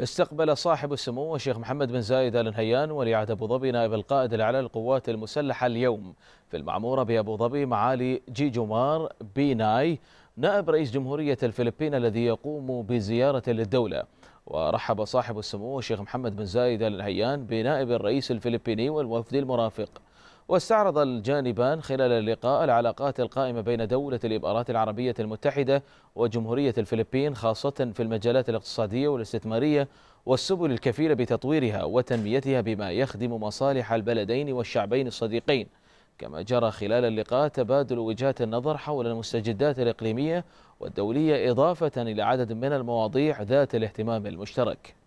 استقبل صاحب السمو الشيخ محمد بن زايد ال نهيان ولي عهد أبو ظبي نائب القائد الأعلى للقوات المسلحة اليوم في المعمورة بأبو ظبي معالي جي جمار بيناي نائب رئيس جمهورية الفلبين الذي يقوم بزيارة للدولة ورحب صاحب السمو الشيخ محمد بن زايد ال نهيان بنائب الرئيس الفلبيني والوفد المرافق واستعرض الجانبان خلال اللقاء العلاقات القائمة بين دولة الإمارات العربية المتحدة وجمهورية الفلبين خاصة في المجالات الاقتصادية والاستثمارية والسبل الكفيلة بتطويرها وتنميتها بما يخدم مصالح البلدين والشعبين الصديقين كما جرى خلال اللقاء تبادل وجهات النظر حول المستجدات الإقليمية والدولية إضافة إلى عدد من المواضيع ذات الاهتمام المشترك